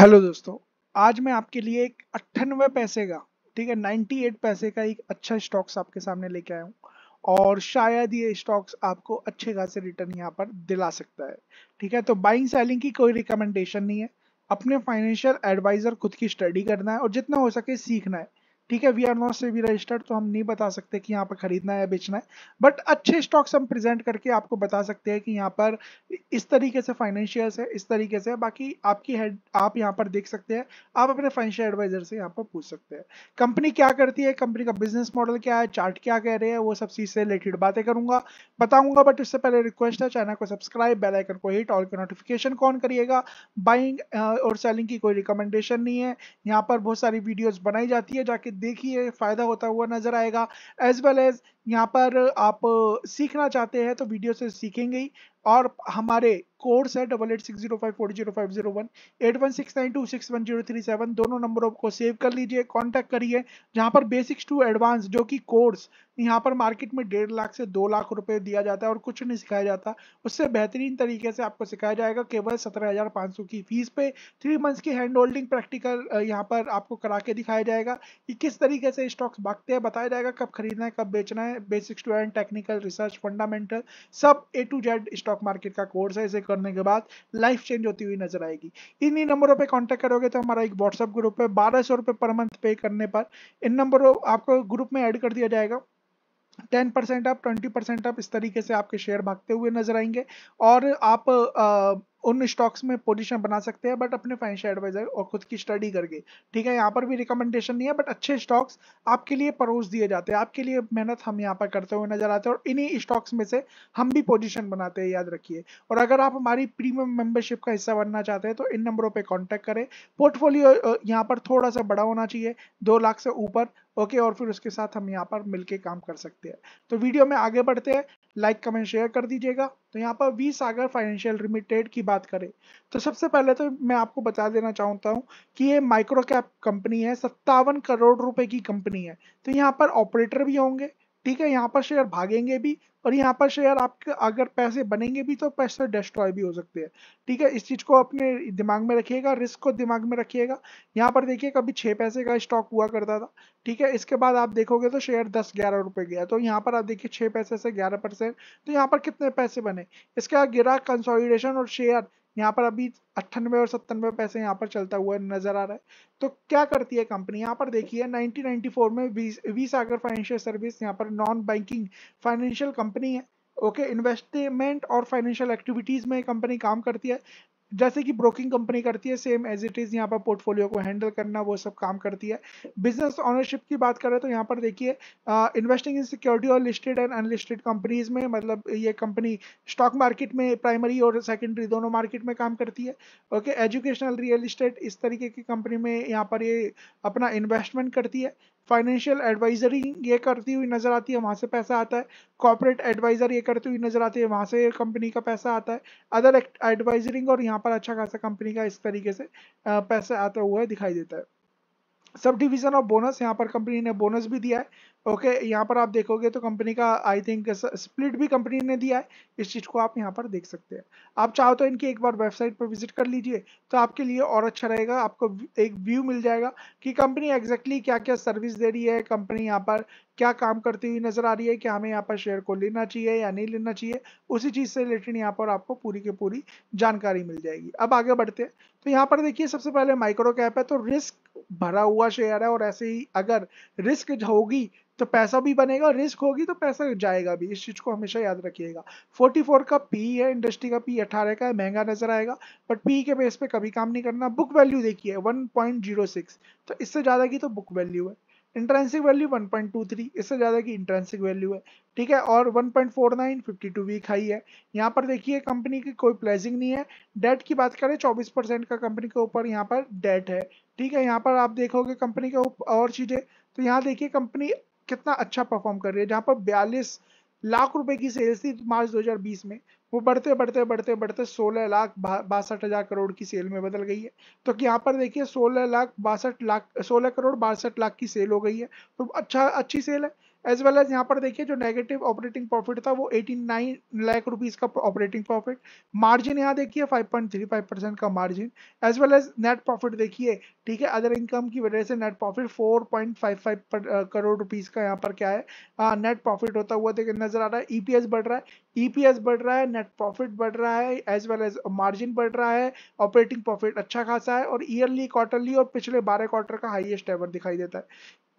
hello दोस्तों आज मैं आपके लिए एक अट्ठानवे पैसे का ठीक है 98 पैसे का एक अच्छा स्टॉक्स आपके सामने लेके आया हूँ और शायद ये स्टॉक्स आपको अच्छे खासे रिटर्न यहाँ पर दिला सकता है ठीक है तो बाइंग सेलिंग की कोई रिकमेंडेशन नहीं है अपने फाइनेंशियल एडवाइजर खुद की स्टडी करना है और जितना हो सके सीखना है ठीक है we are not SEBI registered तो हम नहीं बता सकते कि यहाँ पर खरीदना है या बेचना है बट अच्छे स्टॉक्स हम प्रेजेंट करके आपको बता सकते हैं कि यहाँ पर इस तरीके से फाइनेंशियल्स है इस तरीके से बाकी आपकी हेड आप यहाँ पर देख सकते हैं आप अपने फाइनेंशियल एडवाइजर से यहाँ पर पूछ सकते हैं कंपनी क्या करती है कंपनी का बिजनेस मॉडल क्या है चार्ट क्या कह रहे हैं वो सब चीज़ से रिलेटेड बातें करूंगा बताऊंगा बट उससे पहले रिक्वेस्ट है चैनल को सब्सक्राइब बेल आइकन को हिट ऑल के नोटिफिकेशन कौन करिएगा बाइंग uh, और सेलिंग की कोई रिकमेंडेशन नहीं है यहाँ पर बहुत सारी वीडियोज बनाई जाती है जाके देखिए फ़ायदा होता हुआ नज़र आएगा एज वेल एज़ यहाँ पर आप सीखना चाहते हैं तो वीडियो से सीखेंगे ही और हमारे कोर्स है double eight six zero five four zero five zero one eight one six nine two six one zero three seven दोनों नंबरों को सेव कर लीजिए कांटेक्ट करिए जहाँ पर बेसिक्स टू एडवांस जो कि कोर्स यहाँ पर मार्केट में डेढ़ लाख से दो लाख रुपए दिया जाता है और कुछ नहीं सिखाया जाता उससे बेहतरीन तरीके से आपको सिखाया जाएगा केवल सत्रह हज़ार पाँच सौ की फीस पे थ्री मंथ्स की हैंड होल्डिंग प्रैक्टिकल यहाँ पर आपको करा के दिखाया जाएगा कि किस तरीके से स्टॉक्स भागते हैं बताया जाएगा कब खरीदना है कब बेचना है basics to and technical research fundamental सब A to Z stock stock market का कोर्स है इसे करने के बाद लाइफ चेंज होती हुई नजर आएगी इन्हीं नंबरों पे कांटेक्ट करोगे तो हमारा एक व्हाट्सअप ग्रुप है बारह सौ रुपये पर मंथ पे करने पर इन नंबरों आपको ग्रुप में ऐड कर दिया जाएगा टेन परसेंट आप ट्वेंटी परसेंट आप इस तरीके से आपके शेयर भागते हुए नजर आएंगे और आप उन स्टॉक्स में पोजीशन बना सकते हैं बट अपने फाइनेंशियल एडवाइजर और खुद की स्टडी करके ठीक है यहाँ पर भी रिकमेंडेशन नहीं है बट अच्छे स्टॉक्स आपके लिए परोस दिए जाते हैं आपके लिए मेहनत हम यहाँ पर करते हुए नजर आते हैं और इन्हीं स्टॉक्स में से हम भी पोजिशन बनाते हैं याद रखिए और अगर आप हमारी प्रीमियम मेंबरशिप का हिस्सा बनना चाहते हैं तो इन नंबरों पर कॉन्टैक्ट करें पोर्टफोलियो यहाँ पर थोड़ा सा बड़ा होना चाहिए दो लाख से ऊपर ओके okay, और फिर उसके साथ हम यहाँ पर मिलके काम कर सकते हैं तो वीडियो में आगे बढ़ते हैं लाइक कमेंट शेयर कर दीजिएगा तो यहाँ पर वी सागर फाइनेंशियल लिमिटेड की बात करें तो सबसे पहले तो मैं आपको बता देना चाहता हूँ कि ये माइक्रो कैप कंपनी है सत्तावन करोड़ रुपए की कंपनी है तो यहाँ पर ऑपरेटर भी होंगे ठीक है यहाँ पर शेयर भागेंगे भी और यहाँ पर शेयर आपके अगर पैसे बनेंगे भी तो पैसे डिस्ट्रॉय भी हो सकते हैं ठीक है इस चीज़ को अपने दिमाग में रखिएगा रिस्क को दिमाग में रखिएगा यहाँ पर देखिए कभी छः पैसे का स्टॉक हुआ करता था ठीक है इसके बाद आप देखोगे तो शेयर दस ग्यारह रुपए गया तो यहाँ पर आप देखिए छह पैसे से ग्यारह परसेंट तो यहाँ पर कितने पैसे बने इसके बाद गिरा कंसोलिडेशन और शेयर यहाँ पर अभी अट्ठानवे और सत्तानवे पैसे यहाँ पर चलता हुआ नजर आ रहा है तो क्या करती है कंपनी यहाँ पर देखिए 1994 में वी सागर फाइनेंशियल सर्विस यहाँ पर नॉन बैंकिंग फाइनेंशियल कंपनी है ओके इन्वेस्टमेंट और फाइनेंशियल एक्टिविटीज़ में कंपनी काम करती है जैसे कि ब्रोकिंग कंपनी करती है सेम एज इट इज़ यहाँ पर पोर्टफोलियो को हैंडल करना वो सब काम करती है बिजनेस ऑनरशिप की बात करें तो यहाँ पर देखिए इन्वेस्टिंग इन सिक्योरिटी और लिस्टेड एंड अनलिस्टेड कंपनीज में मतलब ये कंपनी स्टॉक मार्केट में प्राइमरी और सेकेंडरी दोनों मार्केट में काम करती है ओके एजुकेशनल रियल इस्टेट इस तरीके की कंपनी में यहाँ पर ये अपना इन्वेस्टमेंट करती है फाइनेंशियल एडवाइजरी ये करती हुई नज़र आती है वहाँ से पैसा आता है कॉपरेट एडवाइज़र ये करती हुई नज़र आती है वहाँ से कंपनी का पैसा आता है अदर एडवाइजरिंग और यहाँ पर अच्छा खासा कंपनी का इस तरीके से पैसा आता हुआ दिखाई देता है सब डिवीज़न ऑफ बोनस यहाँ पर कंपनी ने बोनस भी दिया है ओके okay, यहाँ पर आप देखोगे तो कंपनी का आई थिंक स्प्लिट भी कंपनी ने दिया है इस चीज़ को आप यहाँ पर देख सकते हैं आप चाहो तो इनकी एक बार वेबसाइट पर विजिट कर लीजिए तो आपके लिए और अच्छा रहेगा आपको एक व्यू मिल जाएगा कि कंपनी एग्जैक्टली क्या क्या सर्विस दे रही है कंपनी यहाँ पर क्या काम करती हुई नज़र आ रही है कि हमें यहाँ पर शेयर को लेना चाहिए या नहीं लेना चाहिए उसी चीज़ से रिलेटेड यहाँ पर आपको पूरी की पूरी जानकारी मिल जाएगी अब आगे बढ़ते हैं तो यहाँ पर देखिए सबसे पहले माइक्रो कैप है तो रिस्क भरा हुआ शेयर है और ऐसे ही अगर रिस्क होगी तो पैसा भी बनेगा रिस्क होगी तो पैसा जाएगा भी इस चीज़ को हमेशा याद रखिएगा 44 का पी है इंडस्ट्री का पी 18 का है महंगा नजर आएगा बट पी के बेस पे कभी काम नहीं करना बुक वैल्यू देखिए 1.06 तो इससे ज़्यादा की तो बुक वैल्यू है इंट्रेंसिक वैल्यू 1.23 इससे ज़्यादा की इंट्रेंसिक वैल्यू है ठीक है और 1.49 52 वीक हाई है यहाँ पर देखिए कंपनी की कोई प्लेजिंग नहीं है डेट की बात करें 24 परसेंट का कंपनी के ऊपर यहाँ पर डेट है ठीक है यहाँ पर आप देखोगे कंपनी के और चीज़ें तो यहाँ देखिए कंपनी कितना अच्छा परफॉर्म कर रही है जहाँ पर बयालीस लाख रुपए की सेल्स थी मार्च 2020 में वो बढ़ते बढ़ते बढ़ते बढ़ते सोलह लाख बासठ हजार करोड़ की सेल में बदल गई है तो यहाँ पर देखिए सोलह लाख बासठ लाख सोलह करोड़ बासठ लाख की सेल हो गई है तो अच्छा अच्छी सेल है एज वेल एज यहाँ पर देखिए जो नेगेटिव ऑपरेटिंग प्रॉफिट था वो 89 लाख रुपीस का ऑपरेटिंग प्रॉफिट मार्जिन यहाँ देखिए 5.35 परसेंट का margin as well as net profit देखिए ठीक है अदर इनकम की वजह से नेट प्रॉफिट 4.55 करोड़ रुपीस का यहाँ पर क्या है नेट प्रॉफिट होता हुआ देखिए नजर आ रहा है ई e बढ़ रहा है ईपीएस e बढ़ रहा है नेट प्रॉफिट बढ़ रहा है एज वेल एज मार्जिन बढ़ रहा है ऑपरेटिंग प्रॉफिट अच्छा खासा है और ईयरली क्वार्टरली और पिछले बारह क्वार्टर का हाइएस्ट एवर दिखाई देता है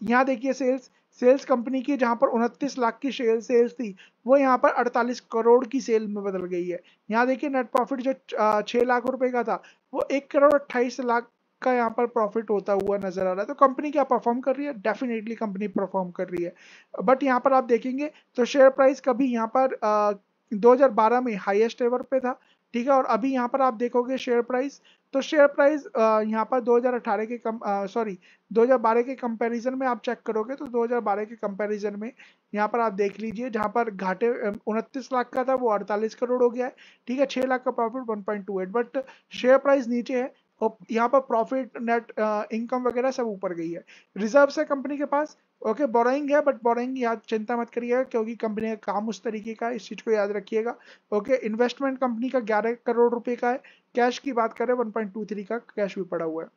यहाँ देखिए सेल्स सेल्स कंपनी की जहाँ पर उनतीस लाख की शेयर सेल्स थी वो यहाँ पर 48 करोड़ की सेल में बदल गई है यहाँ देखिए नेट प्रॉफिट जो 6 लाख रुपए का था वो एक करोड़ अट्ठाईस लाख का यहाँ पर प्रॉफिट होता हुआ नजर आ रहा है तो कंपनी क्या परफॉर्म कर रही है डेफिनेटली कंपनी परफॉर्म कर रही है बट यहाँ पर आप देखेंगे तो शेयर प्राइस कभी यहाँ पर दो में हाइएस्ट एवर पे था ठीक है और अभी यहाँ पर आप देखोगे शेयर प्राइस तो शेयर प्राइस यहाँ पर 2018 के कम सॉरी 2012 के कंपैरिजन में आप चेक करोगे तो 2012 के कंपैरिजन में यहाँ पर आप देख लीजिए जहाँ पर घाटे उनतीस लाख का था वो 48 करोड़ हो गया है ठीक है 6 लाख का प्रॉफिट 1.28 बट शेयर प्राइस नीचे है और यहाँ पर प्रॉफिट नेट इनकम वगैरह सब ऊपर गई है रिजर्व है कंपनी के पास ओके बोराइंग है बट बोराइंग याद चिंता मत करिएगा क्योंकि कंपनी का काम उस तरीके का है इस चीज़ को याद रखिएगा ओके इन्वेस्टमेंट कंपनी का ग्यारह करोड़ रुपए का है कैश की बात करें वन पॉइंट टू थ्री का कैश भी पड़ा हुआ है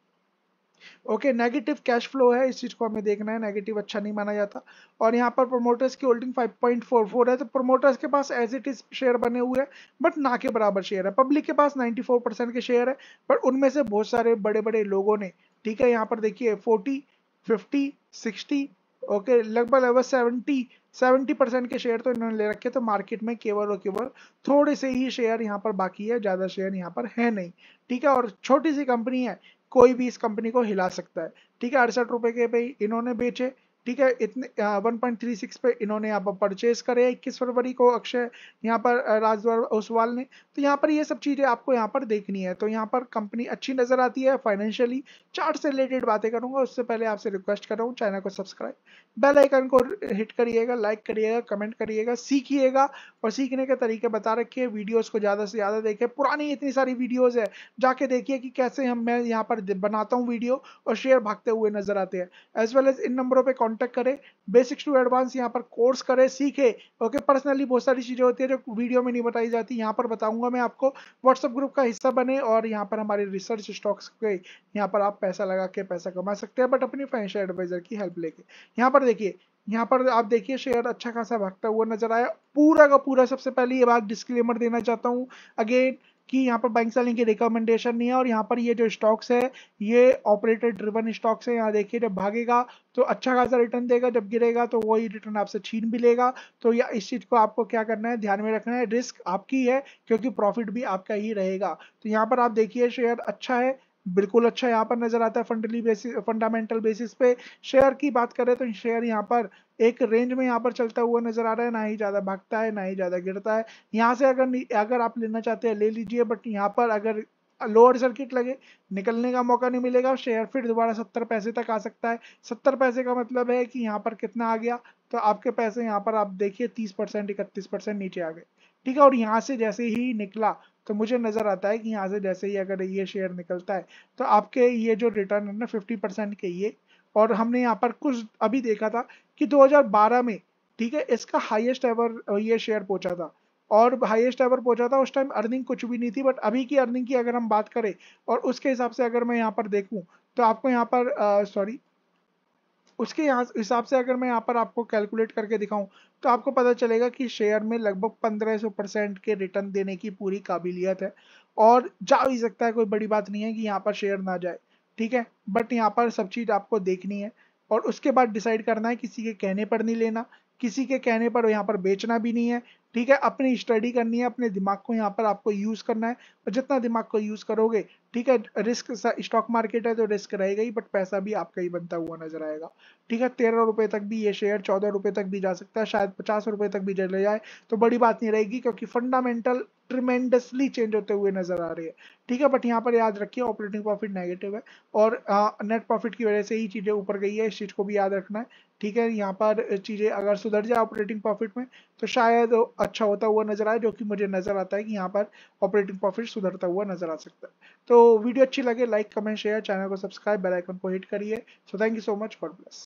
ओके नेगेटिव कैश फ्लो है इस चीज़ को हमें देखना है नेगेटिव अच्छा नहीं माना जाता और यहाँ पर प्रोमोटर्स की होल्डिंग 5.44 है तो प्रोमोटर्स के पास एज इट इज शेयर बने हुए हैं बट ना के बराबर शेयर है पब्लिक के पास 94 परसेंट के शेयर है पर उनमें से बहुत सारे बड़े बड़े लोगों ने ठीक है यहाँ पर देखिए फोर्टी फिफ्टी सिक्सटी ओके लगभग लगभग सेवेंटी सेवेंटी परसेंट के शेयर तो इन्होंने ले रखे तो मार्केट में केवल और केवल थोड़े से ही शेयर यहाँ पर बाकी है ज़्यादा शेयर यहाँ पर है नहीं ठीक है और छोटी सी कंपनी है कोई भी इस कंपनी को हिला सकता है ठीक है अड़सठ रुपए के पे इन्होंने बेचे ठीक है इतने वन पॉइंट थ्री सिक्स पे इन्होंने यहाँ पर परचेज करे इक्कीस फरवरी को अक्षय यहाँ पर राजद्वार ओसवाल ने तो यहाँ पर ये सब चीज़ें आपको यहाँ पर देखनी है तो यहाँ पर कंपनी अच्छी नज़र आती है फाइनेंशियली चार्ट से रिलेटेड बातें करूँगा उससे पहले आपसे रिक्वेस्ट कर रहा हूँ चैनल को सब्सक्राइब बेल आइकन को हिट करिएगा लाइक करिएगा कमेंट करिएगा सीखिएगा और सीखने के तरीके बता रखिए वीडियोज़ को ज़्यादा से ज़्यादा देखें पुरानी इतनी सारी वीडियोज़ है जाके देखिए कि कैसे हम मैं यहाँ पर बनाता हूँ वीडियो और शेयर भागते हुए नजर आते हैं एज वेल एज इन नंबरों पर कॉन्टैक्ट करें बेसिक्स टू एडवांस यहाँ पर कोर्स करें सीखे ओके पर्सनली बहुत सारी चीज़ें होती है जो वीडियो में नहीं बताई जाती यहाँ पर बताऊंगा मैं आपको व्हाट्सअप ग्रुप का हिस्सा बने और यहाँ पर हमारे रिसर्च स्टॉक्स के यहाँ पर आप पैसा लगा के पैसा कमा सकते हैं बट अपनी फाइनेंशियल एडवाइजर की हेल्प लेके यहाँ पर देखिए यहाँ पर आप देखिए शेयर अच्छा खासा भागता हुआ नजर आया पूरा का पूरा सबसे पहले ये बात डिस्क्लेमर देना चाहता हूँ अगेन कि यहाँ पर बैंक सेलिंग की रिकमेंडेशन नहीं है और यहाँ पर ये जो स्टॉक्स है ये ऑपरेटर ड्रिवन स्टॉक्स है यहाँ देखिए जब भागेगा तो अच्छा खासा रिटर्न देगा जब गिरेगा तो वही रिटर्न आपसे छीन भी लेगा तो या इस चीज़ को आपको क्या करना है ध्यान में रखना है रिस्क आपकी है क्योंकि प्रॉफिट भी आपका ही रहेगा तो यहाँ पर आप देखिए शेयर अच्छा है बिल्कुल अच्छा यहाँ पर नजर आता है फंडली बेसिस फंडामेंटल बेसिस पे शेयर की बात करें तो शेयर यहाँ पर एक रेंज में यहाँ पर चलता हुआ नजर आ रहा है ना ही ज्यादा भागता है ना ही ज्यादा गिरता है यहाँ से अगर अगर आप लेना चाहते हैं ले लीजिए बट यहाँ पर अगर लोअर सर्किट लगे निकलने का मौका नहीं मिलेगा शेयर फिर दोबारा सत्तर पैसे तक आ सकता है सत्तर पैसे का मतलब है कि यहाँ पर कितना आ गया तो आपके पैसे यहाँ पर आप देखिए तीस परसेंट इकतीस परसेंट नीचे आ गए ठीक है और यहाँ से जैसे ही निकला तो मुझे नज़र आता है कि यहाँ से जैसे ही अगर ये शेयर निकलता है तो आपके ये जो रिटर्न है ना फिफ्टी परसेंट के ये और हमने यहाँ पर कुछ अभी देखा था कि 2012 में ठीक है इसका हाईएस्ट एवर ये शेयर पहुँचा था और हाईएस्ट एवर पहुंचा था उस टाइम अर्निंग कुछ भी नहीं थी बट अभी की अर्निंग की अगर हम बात करें और उसके हिसाब से अगर मैं यहाँ पर देखूँ तो आपको यहाँ पर सॉरी उसके यहाँ हिसाब से अगर मैं यहाँ पर आपको कैलकुलेट करके दिखाऊं तो आपको पता चलेगा कि शेयर में लगभग 1500 परसेंट के रिटर्न देने की पूरी काबिलियत है और जा भी सकता है कोई बड़ी बात नहीं है कि यहाँ पर शेयर ना जाए ठीक है बट यहाँ पर सब चीज़ आपको देखनी है और उसके बाद डिसाइड करना है किसी के कहने पर नहीं लेना किसी के कहने पर यहाँ पर बेचना भी नहीं है ठीक है अपनी स्टडी करनी है अपने दिमाग को यहाँ पर आपको यूज करना है और जितना दिमाग को यूज करोगे ठीक है रिस्क स्टॉक मार्केट है तो रिस्क रहेगा ही बट पैसा भी आपका ही बनता हुआ नजर आएगा ठीक है तेरह रुपए तक भी ये शेयर चौदह रुपए तक भी जा सकता है शायद पचास रुपए तक भी चले जाए तो बड़ी बात नहीं रहेगी क्योंकि फंडामेंटल ट्रिमेंडसली चेंज होते हुए नजर आ रही है ठीक है बट यहाँ पर याद रखिए ऑपरेटिंग प्रॉफिट नेगेटिव है और नेट प्रॉफिट की वजह से ही चीज़ें ऊपर गई है इस चीज़ को भी याद रखना है ठीक है यहाँ पर चीज़ें अगर सुधर जाए ऑपरेटिंग प्रॉफिट में तो शायद अच्छा होता हुआ नजर आए जो कि मुझे नजर आता है कि यहाँ पर ऑपरेटिंग प्रॉफिट सुधरता हुआ नजर आ सकता है तो वीडियो अच्छी लगे लाइक कमेंट शेयर चैनल को सब्सक्राइब बेलाइकन को हिट करिए so thank you so much for plus